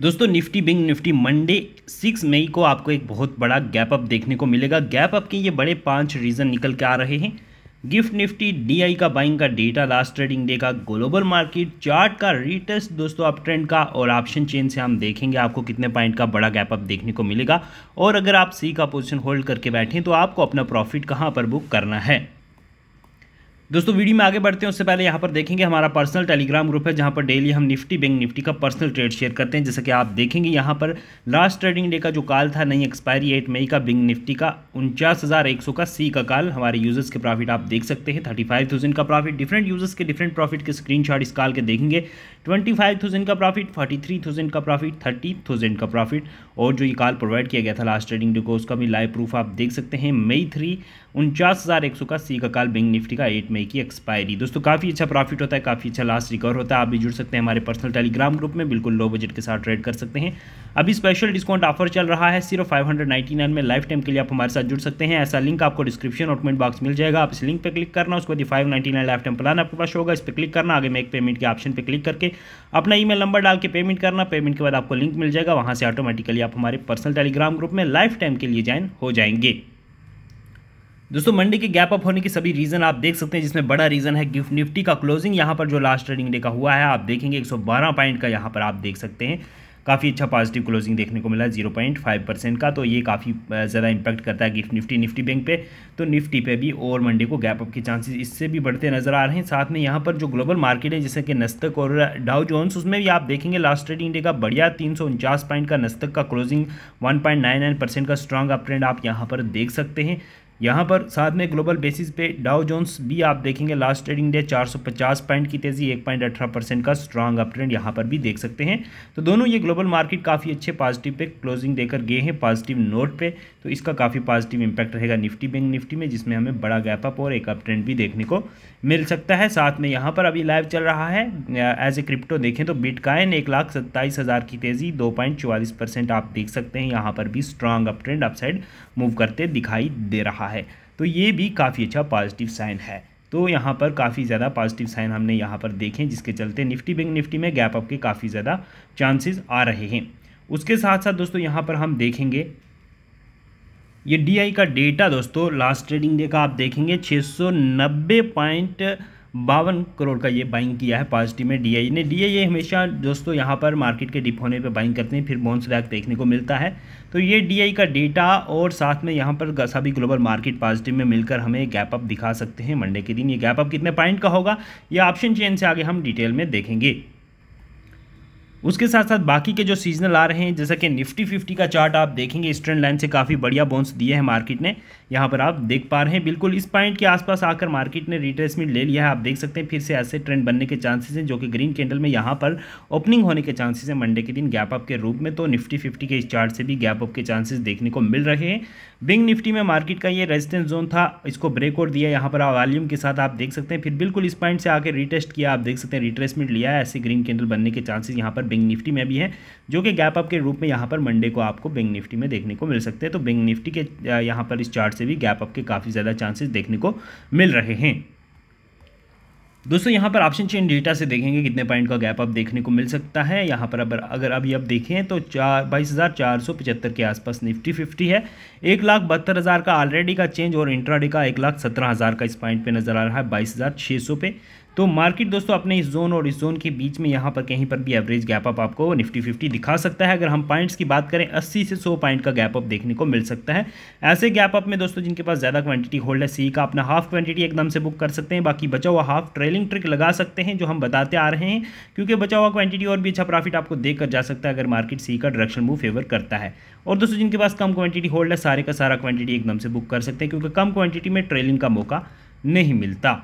दोस्तों निफ्टी बिंग Nifty Monday six मई को आपको एक बहुत बड़ा गैप अप देखने को मिलेगा गैप अप के ये बड़े पांच रीज़न निकल के आ रहे हैं गिफ्ट निफ्टी डीआई का बाइंग का डेटा लास्ट ट्रेडिंग डे का ग्लोबल मार्केट चार्ट का रीटेस्ट दोस्तों अप ट्रेंड का और ऑप्शन चेन से हम देखेंगे आपको कितने पॉइंट का बड़ा गैप अप देखने को मिलेगा और अगर आप सी का पोजिशन होल्ड करके बैठें तो आपको अपना प्रॉफिट कहाँ पर बुक करना है दोस्तों वीडियो में आगे बढ़ते हैं उससे पहले यहाँ पर देखेंगे हमारा पर्सनल टेलीग्राम ग्रुप है जहाँ पर डेली हम निफ्टी बैंक निफ्टी का पर्सनल ट्रेड शेयर करते हैं जैसे कि आप देखेंगे यहाँ पर लास्ट ट्रेडिंग डे का जो काल था नई एक्सपायरी एट मई का बैंक निफ्टी का उनचास हज़ार एक सौ का सी का काल हमारे यूजर्स के प्रॉफिट आप देख सकते हैं थर्टी फाइव थाउजेंड का प्रॉफिट डिफरेंट यूजर्स के डिफरेंट प्रॉफिट के स्क्रीन शॉट इस काल के देखेंगे ट्वेंटी फाइव थाउजेंड का प्रॉफिट फोर्टी थ्री थाउजेंड का प्रॉफिट थर्टी थाउजेंड का प्रॉफिट और जो ये काल प्रोवाइड किया गया था लास्ट ट्रेडिंग डे को उसका भी लाइव प्रूफ आप देख सकते हैं मई थ्री उनचास हज़ार एक सौ का सी का काल बैंक निफ्टी का एट मई की एक्सपायरी दोस्तों काफ़ी अच्छा प्रॉफिट होता है काफ़ी अच्छा लास्ट रिकवर होता है आप भी जुड़ सकते हैं हमारे पर्सनल टेलीग्राम ग्रुप में बिल्कुल लो बजट के साथ ट्रेड कर सकते हैं अभी स्पेशल डिस्काउंट ऑफर चल रहा है सिर्फ फाइव हंड्रेड नाइन में लाइफ टाइम के लिए आप हमारे साथ जुड़ सकते हैं ऐसा लिंक आपको डिस्क्रिप्शन और कमेंट बॉक्स मिल जाएगा आप इस लिंक पर क्लिक करना उसके बाद five ninety nine life time plan आपके पास होगा इस पर क्लिक करना आगे मेक पेमेंट के ऑप्शन पर क्लिक करके अपना ईमेल नंबर डाल के पेमेंट करना पेमेंट के बाद आपको लिंक मिल जाएगा वहाँ से ऑटोमेटिकली आप हमारे पर्सनल टेलीग्राम ग्रुप में लाइफ टाइम के लिए ज्वाइन हो जाएंगे दोस्तों मंडे के गैप अप होने के सभी रीज़न आप देख सकते हैं जिसमें बड़ा रीज़न है गिफ्ट निफ्टी का क्लोजिंग यहाँ पर जो लास्ट ट्रेडिंग डे का हुआ है आप देखेंगे 112 पॉइंट का यहाँ पर आप देख सकते हैं काफ़ी अच्छा पॉजिटिव क्लोजिंग देखने को मिला जीरो पॉइंट फाइव परसेंट का तो ये काफ़ी ज़्यादा इंपैक्ट करता है गिफ्ट निफ्टी निफ्टी बैंक पे तो निफ्टी पे भी और मंडे को गैप अप के चांसेस इससे भी बढ़ते नजर आ रहे हैं साथ में यहाँ पर जो ग्लोबल मार्केट है जैसे कि नस्तक और डाउ जोन्स उसमें भी आप देखेंगे लास्ट ट्रेडिंग डे का बढ़िया तीन पॉइंट का नस्तक का क्लोजिंग वन का स्ट्रॉन्ग अप ट्रेंड आप यहाँ पर देख सकते हैं यहाँ पर साथ में ग्लोबल बेसिस पे डाउ जोन्स भी आप देखेंगे लास्ट ट्रेडिंग डे 450 पॉइंट की तेज़ी एक पॉइंट अठारह परसेंट का स्ट्रांग अप ट्रेंड यहाँ पर भी देख सकते हैं तो दोनों ये ग्लोबल मार्केट काफ़ी अच्छे पॉजिटिव पे क्लोजिंग देकर गए हैं पॉजिटिव नोट पे तो इसका काफ़ी पॉजिटिव इम्पैक्ट रहेगा निफ्टी बैंक निफ्टी में जिसमें हमें बड़ा गैप अप और एक अप ट्रेंड भी देखने को मिल सकता है साथ में यहाँ पर अभी लाइव चल रहा है एज ए क्रिप्टो देखें तो बिटकाइन एक लाख सत्ताईस हज़ार की तेज़ी दो पॉइंट चौवालीस परसेंट आप देख सकते हैं यहाँ पर भी strong up trend upside move करते दिखाई दे रहा है रहा है तो ये भी काफ़ी अच्छा पॉजिटिव साइन है तो यहाँ पर काफ़ी ज़्यादा पॉजिटिव साइन हमने यहाँ पर देखे जिसके चलते निफ्टी बैंक निफ्टी में गैप अप के काफ़ी ज़्यादा चांसेस आ रहे हैं उसके साथ साथ दोस्तों यहाँ पर हम देखेंगे ये डीआई का डेटा दोस्तों लास्ट ट्रेडिंग डे का आप देखेंगे 690 पॉइंट बावन करोड़ का ये बाइंग किया है पॉजिटिव में डी e ने डी e हमेशा दोस्तों यहाँ पर मार्केट के डिप होने पर बाइंग करते हैं फिर बॉन्स बैक देखने को मिलता है तो ये डी e का डेटा और साथ में यहाँ पर सभी ग्लोबल मार्केट पॉजिटिव में मिलकर हमें गैप अप दिखा सकते हैं मंडे के दिन ये गैप अप कितने पॉइंट का होगा ये ऑप्शन चेन से आगे हम डिटेल में देखेंगे उसके साथ साथ बाकी के जो सीजनल आ रहे हैं जैसा कि निफ्टी फिफ्टी का चार्ट आप देखेंगे इस ट्रेंड लाइन से काफ़ी बढ़िया बोन्स दिए हैं मार्केट ने यहाँ पर आप देख पा रहे हैं बिल्कुल इस पॉइंट के आसपास आकर मार्केट ने रिट्रेसमेंट ले लिया है आप देख सकते हैं फिर से ऐसे ट्रेंड बनने के चांसेस हैं जो कि ग्रीन कैंडल में यहाँ पर ओपनिंग होने के चांसेस हैं मंडे के दिन गैप अप के रूप में तो निफ्टी फिफ्टी के इस चार्ट से भी गैप अप के चांसेस देखने को मिल रहे हैं बिंग निफ्टी में मार्केट का ये रेजिस्टेंस जोन था इसको ब्रेकआउट दिया यहाँ पर वॉल्यूम के साथ आप देख सकते हैं फिर बिल्कुल इस पॉइंट से आकर रिटेस्ट किया आप देख सकते हैं रिट्रेसमेंट लिया है ऐसे ग्रीन कैंडल बनने के चांसेस यहाँ पर बैंक निफ्टी में भी है जो कि गैप अप के रूप में यहाँ पर मंडे को आपको बैंक निफ्टी में देखने को मिल सकते हैं तो बैंक निफ्टी के यहाँ पर इस चार्ट से भी गैप अप के काफ़ी ज़्यादा चांसेस देखने को मिल रहे हैं दोस्तों यहाँ पर ऑप्शन चेन डेटा से देखेंगे कितने पॉइंट का गैप अप देखने को मिल सकता है यहाँ पर अगर अगर अभी अब देखें तो चार बाईस हज़ार के आसपास निफ्टी फिफ्टी है एक लाख बहत्तर हज़ार का ऑलरेडी का चेंज और इंट्राडे का एक लाख सत्रह हज़ार का इस पॉइंट पे नज़र आ रहा है बाईस हज़ार छः सौ पे तो मार्केट दोस्तों अपने इस जोन और इस जोन के बीच में यहाँ पर कहीं पर भी एवरेज गैप अप आपको निफ्टी फिफ्टी दिखा सकता है अगर हम पॉइंट्स की बात करें अस्सी से सौ पॉइंट का गैप अप देखने को मिल सकता है ऐसे गैप अप में दोस्तों जिनके पास ज़्यादा क्वांटिटी होल्ड है सी का अपना हाफ क्वांटिटी एकदम से बुक कर सकते हैं बाकी बचा हुआ हाफ ट्रेलिंग ट्रिक लगा सकते हैं जो हम बताते आ रहे हैं क्योंकि बचा हुआ क्वांटिटी और भी अच्छा प्रॉफिट आपको देख कर जा सकता है अगर मार्केट सी का डायरेक्शन मूव फेवर करता है और दोस्तों जिनके पास कम क्वांटिटी होल्ड है सारे का सारा क्वांटिटी एकदम से बुक कर सकते हैं क्योंकि कम क्वांटिटी में ट्रेलिंग का मौका नहीं मिलता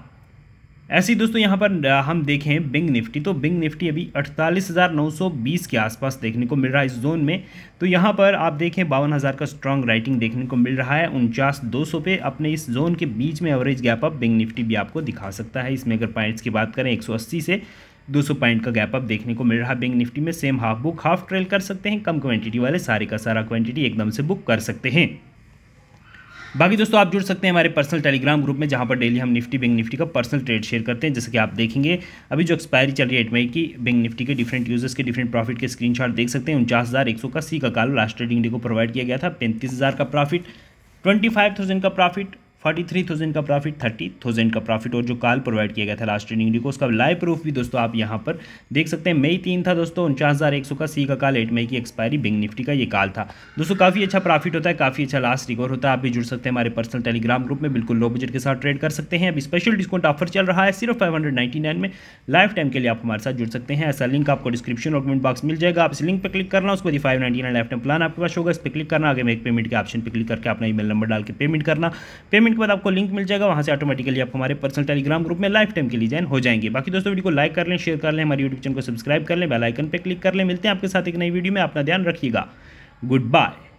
ऐसे ही दोस्तों यहाँ पर हम देखें बिंग निफ्टी तो बिंग निफ्टी अभी 48,920 के आसपास देखने को मिल रहा है इस जोन में तो यहाँ पर आप देखें बावन हज़ार का स्ट्रांग राइटिंग देखने को मिल रहा है उनचास दो सौ पे अपने इस जोन के बीच में एवरेज गैप अप बिंग निफ्टी भी आपको दिखा सकता है इसमें अगर पॉइंट्स की बात करें एक से 200 पॉइंट का गैप अप देखने को मिल रहा है बैंक निफ्टी में same half book half trail कर सकते हैं कम क्वांटिटी वाले सारे का सारा क्वांटिटी एकदम से बुक कर सकते हैं बाकी दोस्तों आप जुड़ सकते हैं हमारे पर्सनल टेलीग्राम ग्रुप में जहाँ पर डेली हम निफ्टी बैंक निफ्टी का पर्सनल ट्रेड शेयर करते हैं जैसे कि आप देखेंगे अभी जो एक्सपायरी चल रही है एट मई की बैंक निफ्टी के डिफरेंट यूजर्स के डिफरेंट प्रॉफिट के स्क्रीनशॉट देख सकते हैं उनचास हज़ार एक सौ का सी का काल लास्ट ट्रेडिंग डे को प्रोवाइड किया गया था पैंतीस हज़ार का प्रॉफिट ट्वेंटी फाइव थाउजेंड का प्रॉफिट फोर्टी थ्री थाउजेंड का प्रॉफिट थर्टी थाउजेंड का प्रॉफिट और जो काल प्रोवाइड किया गया था लास्ट ट्रेडिंग डे को उसका लाइव प्रूफ भी दोस्तों आप यहाँ पर देख सकते हैं मई तीन था दोस्तों उनचास हज़ार एक सौ का सी का काल एट मई की एक्सपायरी बिंग निफ्टी का ये काल था दोस्तों काफ़ी अच्छा प्रॉफिट होता है काफ़ी अच्छा लास्ट रिकॉर्ड होता है आप भी जुड़ सकते हैं हमारे पर्सनल टेलीग्राम ग्रुप में बिल्कुल लो बजट के साथ ट्रेड कर सकते हैं अब स्पेशल डिस्काउंट ऑफर चल रहा है सिर्फ फाइव हंड्रेड नाइन में लाइफ टाइम के लिए आप हमारे साथ जुड़ सकते हैं ऐसा लिंक आपको डिस्क्रिप्शन और कमेंट बॉक्स मिल जाएगा आप इस लिंक पर क्लिक करना उसको five nine life time plan आपके पास होगा इस पर क्लिक करना आगे में एक पेमेंट के ऑप्शन पर क्लिक करके अपना ई नंबर डाल के पेमेंट करना पेमेंट कमेंट के बाद आपको लिंक मिल जाएगा वहाँ से ऑटोमेटिकली आप हमारे पर्सनल टेलीग्राम ग्रुप में लाइफ टाइम के लिए ज्वाइन हो जाएंगे बाकी दोस्तों वीडियो को लाइक कर लें शेयर कर लें हमारे यूट्यूब चैनल को सब्सक्राइब कर लें बेलाइकन पर क्लिक कर लें मिलते हैं आपके साथ एक नई वीडियो में अपना ध्यान रखिएगा गुड बाय